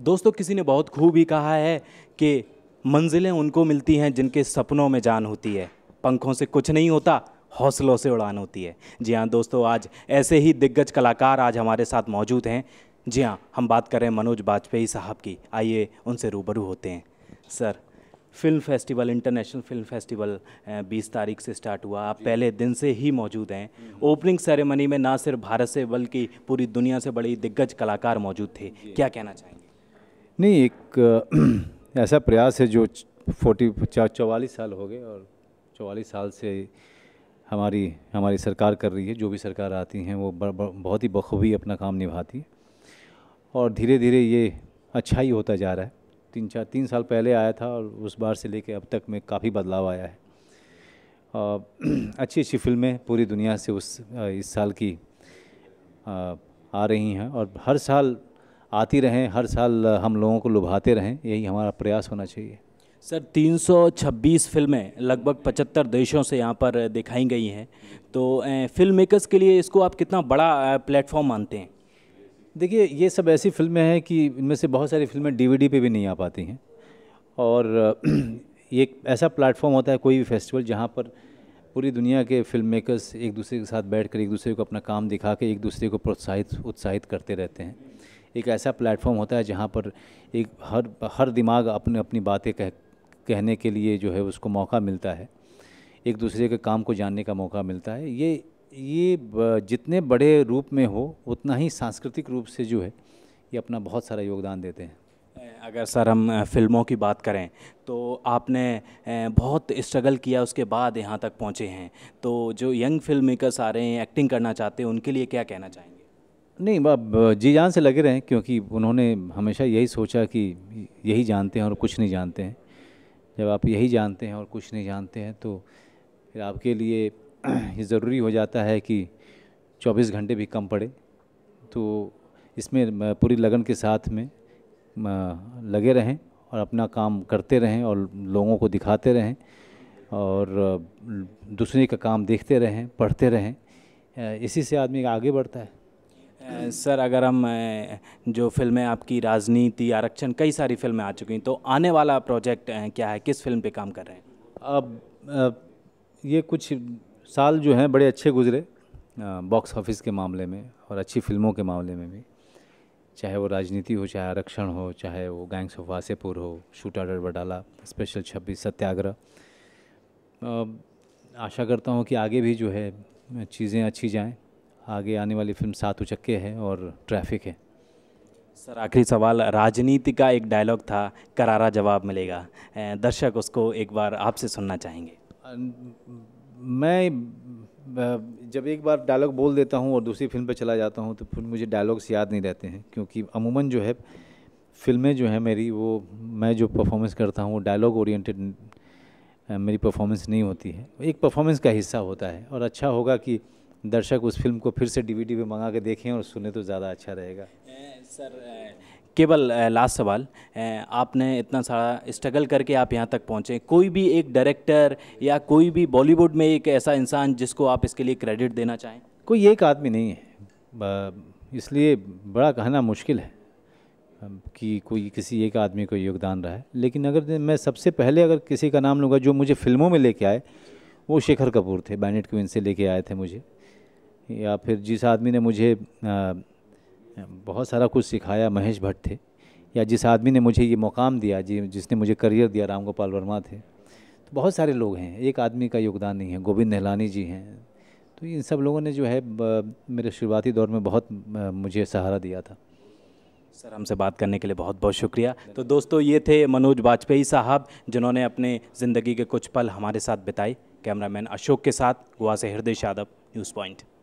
दोस्तों किसी ने बहुत खूब ही कहा है कि मंजिलें उनको मिलती हैं जिनके सपनों में जान होती है पंखों से कुछ नहीं होता हौसलों से उड़ान होती है जी हाँ दोस्तों आज ऐसे ही दिग्गज कलाकार आज हमारे साथ मौजूद हैं जी हाँ हम बात कर रहे हैं मनोज वाजपेयी साहब की आइए उनसे रूबरू होते हैं sir film festival international film festival 20 तारीख से स्टार्ट हुआ आप पहले दिन से ही मौजूद हैं ओपनिंग सेरेमनी में ना सिर्फ भारत से बल्कि पूरी दुनिया से बड़ी दिग्गज कलाकार मौजूद थे क्या कहना चाहेंगे नहीं एक ऐसा प्रयास है जो फोर्टी चौवालीस साल हो गए और चौवालीस साल से हमारी हमारी सरकार कर रही है जो भी सरकार आती हैं वो बहुत ही बखूबी अपना काम निभाती है और धीरे धीरे ये अच्छा ही होता जा रहा है तीन चार तीन साल पहले आया था और उस बार से लेके अब तक में काफ़ी बदलाव आया है अच्छी अच्छी फिल्में पूरी दुनिया से उस इस साल की आ, आ रही हैं और हर साल आती रहें हर साल हम लोगों को लुभाते रहें यही हमारा प्रयास होना चाहिए सर 326 फिल्में लगभग 75 देशों से यहाँ पर दिखाई गई हैं तो फिल्म मेकर्स के लिए इसको आप कितना बड़ा प्लेटफॉर्म मानते हैं देखिए ये सब ऐसी फिल्में हैं कि इनमें से बहुत सारी फिल्में डीवीडी पे भी नहीं आ पाती हैं और ये एक ऐसा प्लेटफॉर्म होता है कोई भी फेस्टिवल जहाँ पर पूरी दुनिया के फिल्म मेकर्स एक दूसरे के साथ बैठ कर एक दूसरे को अपना काम दिखा के एक दूसरे को प्रोत्साहित उत्साहित करते रहते हैं एक ऐसा प्लेटफॉर्म होता है जहाँ पर एक हर हर दिमाग अपने अपनी बातें कह कहने के लिए जो है उसको मौका मिलता है एक दूसरे के काम को जानने का मौका मिलता है ये ये जितने बड़े रूप में हो उतना ही सांस्कृतिक रूप से जो है ये अपना बहुत सारा योगदान देते हैं अगर सर हम फिल्मों की बात करें तो आपने बहुत स्ट्रगल किया उसके बाद यहाँ तक पहुँचे हैं तो जो यंग फिल्म मेकर्स आ रहे हैं एक्टिंग करना चाहते हैं उनके लिए क्या कहना चाहेंगे नहीं अब जी जान से लगे रहें क्योंकि उन्होंने हमेशा यही सोचा कि यही जानते हैं और कुछ नहीं जानते हैं जब आप यही जानते हैं और कुछ नहीं जानते हैं तो फिर आपके लिए ये ज़रूरी हो जाता है कि 24 घंटे भी कम पड़े तो इसमें पूरी लगन के साथ में लगे रहें और अपना काम करते रहें और लोगों को दिखाते रहें और दूसरे का काम देखते रहें पढ़ते रहें इसी से आदमी आगे बढ़ता है सर अगर हम जो फिल्में आपकी राजनीति आरक्षण कई सारी फिल्में आ चुकी हैं तो आने वाला प्रोजेक्ट क्या है किस फिल्म पे काम कर रहे हैं अब, अब ये कुछ साल जो हैं बड़े अच्छे गुजरे बॉक्स ऑफिस के मामले में और अच्छी फिल्मों के मामले में भी चाहे वो राजनीति हो चाहे आरक्षण हो चाहे वो गैंग्स ऑफ वासेपुर हो शूट आर्डर बडाला स्पेशल छब्बीस सत्याग्रह आशा करता हूँ कि आगे भी जो है चीज़ें अच्छी जाएँ आगे आने वाली फिल्म सात उचक्के है और ट्रैफिक है सर आखिरी सवाल राजनीति का एक डायलॉग था करारा जवाब मिलेगा दर्शक उसको एक बार आपसे सुनना चाहेंगे मैं जब एक बार डायलॉग बोल देता हूँ और दूसरी फिल्म पर चला जाता हूँ तो फिर मुझे डायलॉग्स याद नहीं रहते हैं क्योंकि अमूमन जो है फिल्में जो हैं मेरी वो मैं जो परफॉर्मेंस करता हूँ वो डायलॉग ओरिएंटेड मेरी परफॉर्मेंस नहीं होती है एक परफॉर्मेंस का हिस्सा होता है और अच्छा होगा कि दर्शक उस फिल्म को फिर से डीवीडी पे मंगा के देखें और सुने तो ज़्यादा अच्छा रहेगा सर केवल लास्ट सवाल आपने इतना सारा स्ट्रगल करके आप यहाँ तक पहुँचे कोई भी एक डायरेक्टर या कोई भी बॉलीवुड में एक ऐसा इंसान जिसको आप इसके लिए क्रेडिट देना चाहें कोई एक आदमी नहीं है इसलिए बड़ा कहना मुश्किल है कि कोई किसी एक आदमी को योगदान रहा है लेकिन अगर मैं सबसे पहले अगर किसी का नाम लूँगा जो मुझे फिल्मों में लेके आए वो शेखर कपूर थे बैनेट क्वीन से लेके आए थे मुझे या फिर जिस आदमी ने मुझे बहुत सारा कुछ सिखाया महेश भट्ट थे या जिस आदमी ने मुझे ये मुकाम दिया जी जिसने मुझे करियर दिया राम गोपाल वर्मा थे तो बहुत सारे लोग हैं एक आदमी का योगदान नहीं है गोविंद नहलानी जी हैं तो इन सब लोगों ने जो है मेरे शुरुआती दौर में बहुत मुझे सहारा दिया था सर हमसे बात करने के लिए बहुत बहुत शुक्रिया तो दोस्तों ये थे मनोज वाजपेयी साहब जिन्होंने अपने ज़िंदगी के कुछ पल हमारे साथ बिताए कैमरामैन अशोक के साथ गोवा से हृदय यादव न्यूज़ पॉइंट